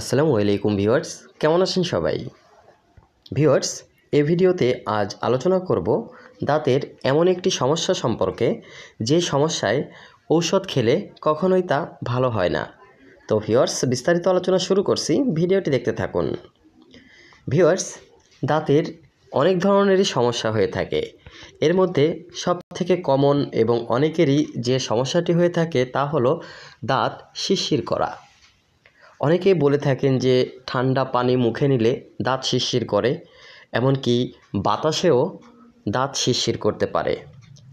আসসালামু আলাইকুম ভিওয়ার্স কেমন আছেন সবাই ভিওয়ার্স এ ভিডিওতে আজ আলোচনা করব দাঁতের এমন একটি সমস্যা সম্পর্কে যে সমস্যায় ঔষধ খেলে কখনোই তা ভালো হয় না তো ভিওয়ার্স বিস্তারিত আলোচনা শুরু করছি ভিডিওটি দেখতে থাকুন ভিওয়ার্স দাঁতের অনেক ধরনেরই সমস্যা হয়ে থাকে এর মধ্যে সব থেকে কমন এবং অনেকেরই যে সমস্যাটি হয়ে থাকে তা হলো দাঁত শিরশির করা অনেকে বলে থাকেন যে ঠান্ডা পানি মুখে নিলে দাঁত শিরশির করে এমনকি বাতাসেও দাঁত শিরশির করতে পারে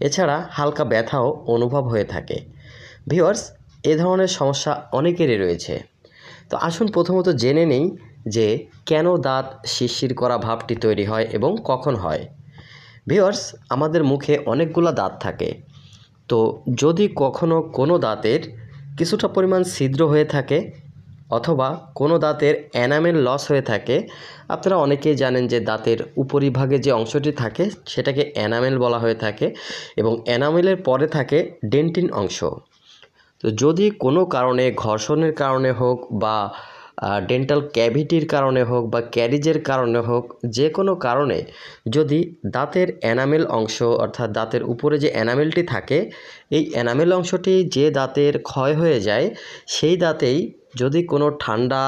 এছাড়া হালকা ব্যথাও অনুভব হয়ে থাকে ভিওর্স এ ধরনের সমস্যা অনেকেরই রয়েছে তো আসুন প্রথমত জেনে নেই যে কেন দাঁত শিরশির করা ভাবটি তৈরি হয় এবং কখন হয় ভিওর্স আমাদের মুখে অনেকগুলো দাঁত থাকে তো যদি কখনো কোনো দাঁতের কিছুটা পরিমাণ ছিদ্র হয়ে থাকে অথবা কোনো দাঁতের অ্যানামেল লস হয়ে থাকে আপনারা অনেকেই জানেন যে দাঁতের উপরিভাগে যে অংশটি থাকে সেটাকে অ্যানামেল বলা হয়ে থাকে এবং অ্যানামেলের পরে থাকে ডেন্টিন অংশ তো যদি কোনো কারণে ঘর্ষণের কারণে হোক বা ডেন্টাল ক্যাভিটির কারণে হোক বা ক্যারিজের কারণে হোক যে কোনো কারণে যদি দাঁতের অ্যানামেল অংশ অর্থাৎ দাঁতের উপরে যে অ্যানামেলটি থাকে এই অ্যানামেল অংশটি যে দাঁতের ক্ষয় হয়ে যায় সেই দাঁতেই যদি কোনো ঠান্ডা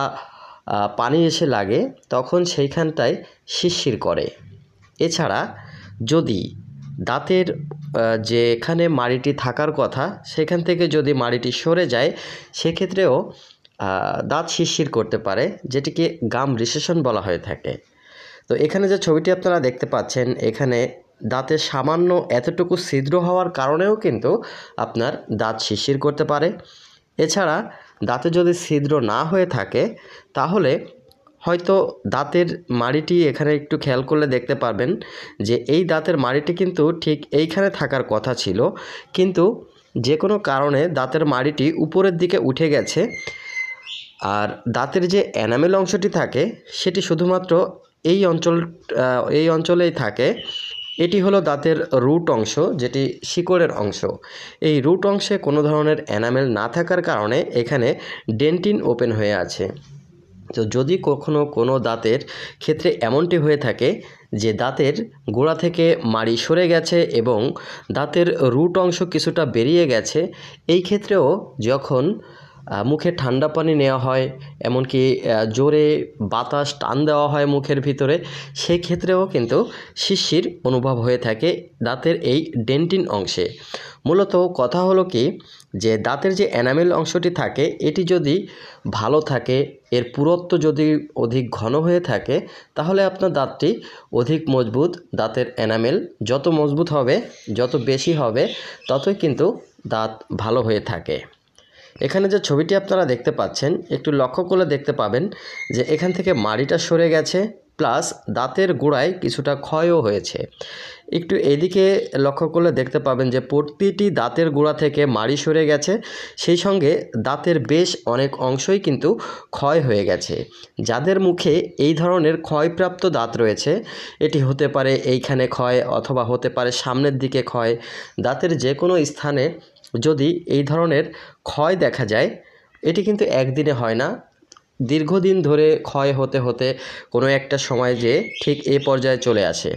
পানি এসে লাগে তখন সেইখানটায় শিরশির করে এছাড়া যদি দাঁতের যেখানে মাড়িটি থাকার কথা সেখান থেকে যদি মাড়িটি সরে যায় সেক্ষেত্রেও দাঁত শিরশির করতে পারে যেটিকে গাম রিসেশন বলা হয়ে থাকে তো এখানে যে ছবিটি আপনারা দেখতে পাচ্ছেন এখানে দাঁতে সামান্য এতটুকু ছিদ্র হওয়ার কারণেও কিন্তু আপনার দাঁত শিরশির করতে পারে এছাড়া দাঁতে যদি ছিদ্র না হয়ে থাকে তাহলে হয়তো দাঁতের মাড়িটি এখানে একটু খেয়াল করলে দেখতে পারবেন যে এই দাঁতের মাড়িটি কিন্তু ঠিক এইখানে থাকার কথা ছিল কিন্তু যে কোনো কারণে দাঁতের মাড়িটি উপরের দিকে উঠে গেছে আর দাঁতের যে অ্যানামেল অংশটি থাকে সেটি শুধুমাত্র এই অঞ্চল এই অঞ্চলেই থাকে এটি হলো দাঁতের রুট অংশ যেটি শিকড়ের অংশ এই রুট অংশে কোনো ধরনের এনামেল না থাকার কারণে এখানে ডেন্টিন ওপেন হয়ে আছে তো যদি কখনও কোনো দাঁতের ক্ষেত্রে এমনটি হয়ে থাকে যে দাঁতের গোড়া থেকে মাড়ি সরে গেছে এবং দাঁতের রুট অংশ কিছুটা বেরিয়ে গেছে এই ক্ষেত্রেও যখন মুখে ঠান্ডা পানি নেওয়া হয় এমনকি জোরে বাতাস টান দেওয়া হয় মুখের ভিতরে সেক্ষেত্রেও কিন্তু শিশির অনুভব হয়ে থাকে দাঁতের এই ডেন্টিন অংশে মূলত কথা হলো কি যে দাঁতের যে অ্যানামেল অংশটি থাকে এটি যদি ভালো থাকে এর পুরত্ব যদি অধিক ঘন হয়ে থাকে তাহলে আপনার দাঁতটি অধিক মজবুত দাঁতের অ্যানামেল যত মজবুত হবে যত বেশি হবে ততই কিন্তু দাঁত ভালো হয়ে থাকে এখানে যে ছবিটি আপনারা দেখতে পাচ্ছেন একটু লক্ষ্য করলে দেখতে পাবেন যে এখান থেকে মাড়িটা সরে গেছে প্লাস দাঁতের গোড়ায় কিছুটা ক্ষয়ও হয়েছে একটু এদিকে লক্ষ্য করলে দেখতে পাবেন যে প্রতিটি দাঁতের গোড়া থেকে মাড়ি সরে গেছে সেই সঙ্গে দাঁতের বেশ অনেক অংশই কিন্তু ক্ষয় হয়ে গেছে যাদের মুখে এই ধরনের ক্ষয়প্রাপ্ত দাঁত রয়েছে এটি হতে পারে এইখানে ক্ষয় অথবা হতে পারে সামনের দিকে ক্ষয় দাঁতের যে কোনো স্থানে যদি এই ধরনের ক্ষয় দেখা যায় এটি কিন্তু একদিনে হয় না দীর্ঘদিন ধরে ক্ষয় হতে হতে কোনো একটা সময় যে ঠিক এ পর্যায়ে চলে আসে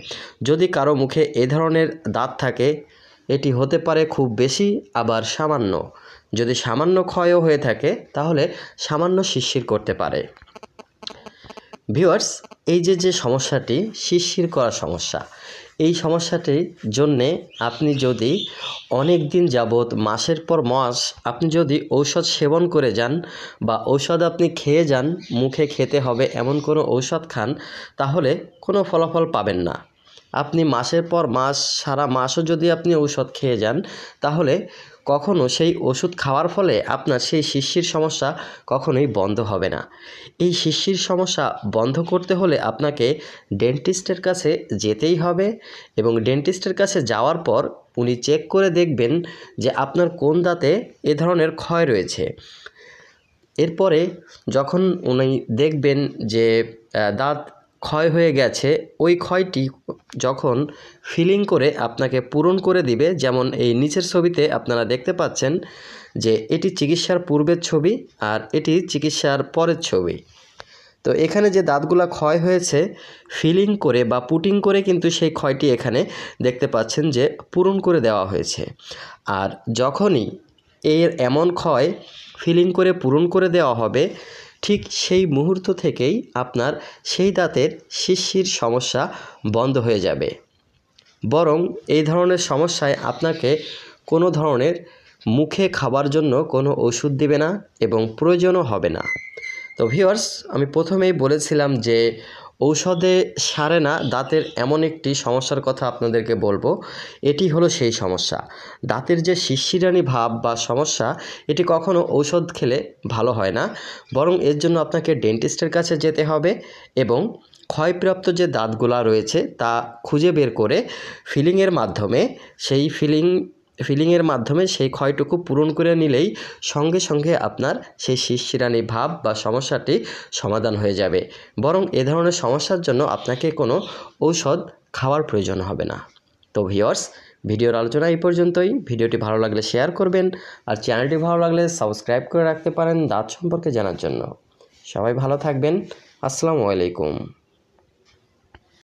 যদি কারো মুখে এ ধরনের দাঁত থাকে এটি হতে পারে খুব বেশি আবার সামান্য যদি সামান্য ক্ষয়ও হয়ে থাকে তাহলে সামান্য শিরশির করতে পারে ভিউয়ার্স এই যে যে সমস্যাটি শিরশির করা সমস্যা এই সমস্যাটির জন্যে আপনি যদি অনেক দিন যাবৎ মাসের পর মাস আপনি যদি ঔষধ সেবন করে যান বা ঔষধ আপনি খেয়ে যান মুখে খেতে হবে এমন কোনো ঔষধ খান তাহলে কোনো ফলাফল পাবেন না আপনি মাসের পর মাস সারা মাসও যদি আপনি ঔষধ খেয়ে যান তাহলে কখনও সেই ওষুধ খাওয়ার ফলে আপনার সেই শিশির সমস্যা কখনোই বন্ধ হবে না এই শিশির সমস্যা বন্ধ করতে হলে আপনাকে ডেন্টিস্টের কাছে যেতেই হবে এবং ডেন্টিস্টের কাছে যাওয়ার পর উনি চেক করে দেখবেন যে আপনার কোন দাঁতে এ ধরনের ক্ষয় রয়েছে এরপরে যখন উনি দেখবেন যে দাঁত ক্ষয় হয়ে গেছে ওই ক্ষয়টি যখন ফিলিং করে আপনাকে পূরণ করে দিবে যেমন এই নিচের ছবিতে আপনারা দেখতে পাচ্ছেন যে এটি চিকিৎসার পূর্বের ছবি আর এটি চিকিৎসার পরের ছবি তো এখানে যে দাঁতগুলো ক্ষয় হয়েছে ফিলিং করে বা পুটিং করে কিন্তু সেই ক্ষয়টি এখানে দেখতে পাচ্ছেন যে পূরণ করে দেওয়া হয়েছে আর যখনই এর এমন ক্ষয় ফিলিং করে পূরণ করে দেওয়া হবে ঠিক সেই মুহূর্ত থেকেই আপনার সেই দাঁতের শিশির সমস্যা বন্ধ হয়ে যাবে বরং এই ধরনের সমস্যায় আপনাকে কোনো ধরনের মুখে খাবার জন্য কোনো ওষুধ দেবে না এবং প্রয়োজনও হবে না তো ভিওয়ার্স আমি প্রথমেই বলেছিলাম যে ঔষধে সারে না দাঁতের এমন একটি সমস্যার কথা আপনাদেরকে বলবো এটি হলো সেই সমস্যা দাঁতের যে শিশিরানি ভাব বা সমস্যা এটি কখনও ঔষধ খেলে ভালো হয় না বরং এর জন্য আপনাকে ডেন্টিস্টের কাছে যেতে হবে এবং ক্ষয়প্রাপ্ত যে দাঁতগুলা রয়েছে তা খুঁজে বের করে ফিলিংয়ের মাধ্যমে সেই ফিলিং ফিলিংয়ের মাধ্যমে সেই ক্ষয়টুকু পূরণ করে নিলেই সঙ্গে সঙ্গে আপনার সেই শিরশিরানি ভাব বা সমস্যাটি সমাধান হয়ে যাবে বরং এ ধরনের সমস্যার জন্য আপনাকে কোনো ঔষধ খাওয়ার প্রয়োজন হবে না তো ভিওর্স ভিডিওর আলোচনা এই পর্যন্তই ভিডিওটি ভালো লাগলে শেয়ার করবেন আর চ্যানেলটি ভালো লাগলে সাবস্ক্রাইব করে রাখতে পারেন দাঁত সম্পর্কে জানার জন্য সবাই ভালো থাকবেন আসসালামু আলাইকুম